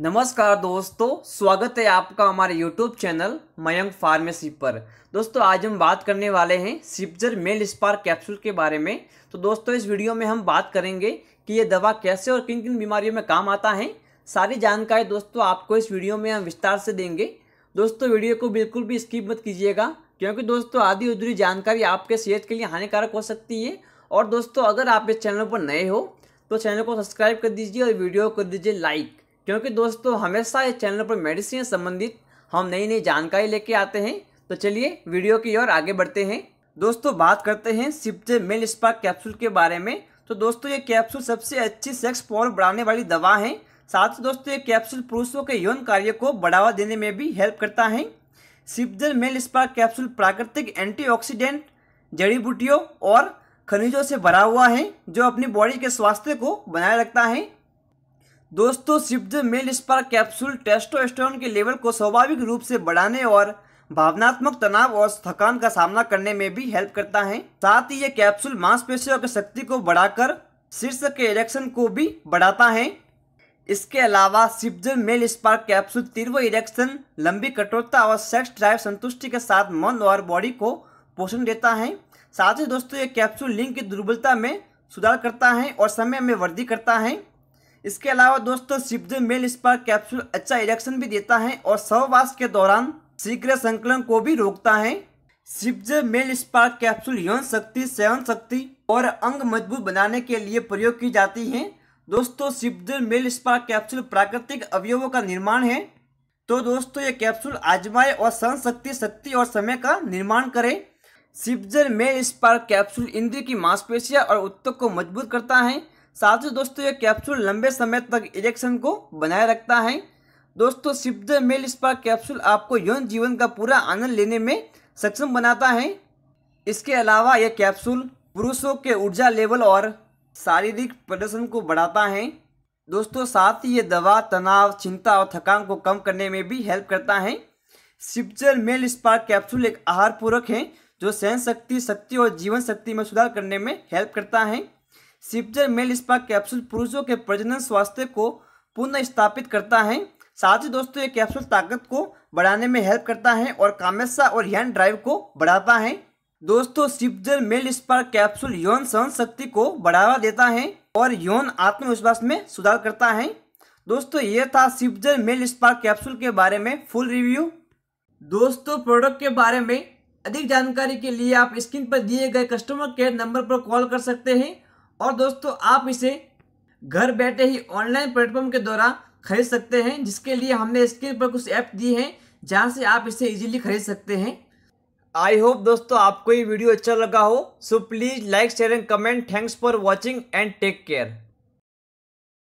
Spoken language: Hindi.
नमस्कार दोस्तों स्वागत है आपका हमारे यूट्यूब चैनल मयंक फार्मेसी पर दोस्तों आज हम बात करने वाले हैं सिप्जर मेल स्पार कैप्सूल के बारे में तो दोस्तों इस वीडियो में हम बात करेंगे कि ये दवा कैसे और किन किन बीमारियों में काम आता है सारी जानकारी दोस्तों आपको इस वीडियो में हम विस्तार से देंगे दोस्तों वीडियो को बिल्कुल भी स्किप मत कीजिएगा क्योंकि दोस्तों आधी अधूरी जानकारी आपके सेहत के लिए हानिकारक हो सकती है और दोस्तों अगर आप इस चैनल पर नए हो तो चैनल को सब्सक्राइब कर दीजिए और वीडियो कर दीजिए लाइक क्योंकि दोस्तों हमेशा इस चैनल पर मेडिसिन संबंधित हम नई नई जानकारी लेके आते हैं तो चलिए वीडियो की ओर आगे बढ़ते हैं दोस्तों बात करते हैं सिप्जे मेल स्पा कैप्सूल के बारे में तो दोस्तों ये कैप्सूल सबसे अच्छी सेक्स पॉल बढ़ाने वाली दवा है साथ ही दोस्तों ये कैप्सूल पुरुषों के यौन कार्य को बढ़ावा देने में भी हेल्प करता है सिप्जल मेल स्पा कैप्सूल प्राकृतिक एंटीऑक्सीडेंट जड़ी बूटियों और खनिजों से भरा हुआ है जो अपनी बॉडी के स्वास्थ्य को बनाए रखता है दोस्तों शिफ्ट मेल स्पार कैप्सूल टेस्टोस्टेरोन के लेवल को स्वाभाविक रूप से बढ़ाने और भावनात्मक तनाव और थकान का सामना करने में भी हेल्प करता है साथ ही ये कैप्सूल मांसपेशियों की शक्ति को बढ़ाकर शीर्ष के इरेक्शन को भी बढ़ाता है इसके अलावा सिप्जर मेल स्पार्क कैप्सूल तीव्र इरेक्शन लंबी कठोरता और सेक्स ड्राइव संतुष्टि के साथ मन और बॉडी को पोषण देता है साथ ही दोस्तों ये कैप्सूल लिंग की दुर्बलता में सुधार करता है और समय में वृद्धि करता है इसके अलावा दोस्तों सिप्ध मेल स्पार कैप्सूल अच्छा इलेक्शन भी देता है और सववास के दौरान शीघ्र संकलन को भी रोकता है सिप्ज मेल स्पार कैप्सूल यौन शक्ति सेवन शक्ति और अंग मजबूत बनाने के लिए प्रयोग की जाती है दोस्तों सिप्ध मेल स्पार कैप्सूल प्राकृतिक अवयवों का निर्माण है तो दोस्तों ये कैप्सूल आजमाए और सहन शक्ति शक्ति और समय का निर्माण करे सिप्जर मेल स्पार कैप्सूल इंद्र की मांसपेशियां और उत्तक को मजबूत करता है साथ ही दोस्तों ये कैप्सूल लंबे समय तक इजेक्शन को बनाए रखता है दोस्तों सिप मेल स्पा कैप्सूल आपको यौन जीवन का पूरा आनंद लेने में सक्षम बनाता है इसके अलावा यह कैप्सूल पुरुषों के ऊर्जा लेवल और शारीरिक प्रदर्शन को बढ़ाता है दोस्तों साथ ही ये दवा तनाव चिंता और थकान को कम करने में भी हेल्प करता है सिप्चर मेल स्पार्क कैप्सूल एक आहार पूरक है जो सहन शक्ति शक्ति और जीवन शक्ति में सुधार करने में हेल्प करता है सिप्जर मेल स्पा कैप्सूल पुरुषों के प्रजनन स्वास्थ्य को पुनः स्थापित करता है साथ ही दोस्तों ये कैप्सूल ताकत को बढ़ाने में हेल्प करता है और कामेशा और यौन ड्राइव को बढ़ाता है दोस्तों सिप्जर मेल स्पार कैप्सूल यौन सहन शक्ति को बढ़ावा देता है और यौन आत्मविश्वास में सुधार करता है दोस्तों ये था सिप्जर मेल स्पार कैप्सूल के बारे में फुल रिव्यू दोस्तों प्रोडक्ट के बारे में अधिक जानकारी के लिए आप स्क्रीन पर दिए गए कस्टमर केयर नंबर पर कॉल कर सकते हैं और दोस्तों आप इसे घर बैठे ही ऑनलाइन प्लेटफॉर्म के द्वारा खरीद सकते हैं जिसके लिए हमने स्क्रीन पर कुछ ऐप दिए हैं जहाँ से आप इसे इजीली खरीद सकते हैं आई होप दोस्तों आपको ये वीडियो अच्छा लगा हो so please like share and comment thanks for watching and take care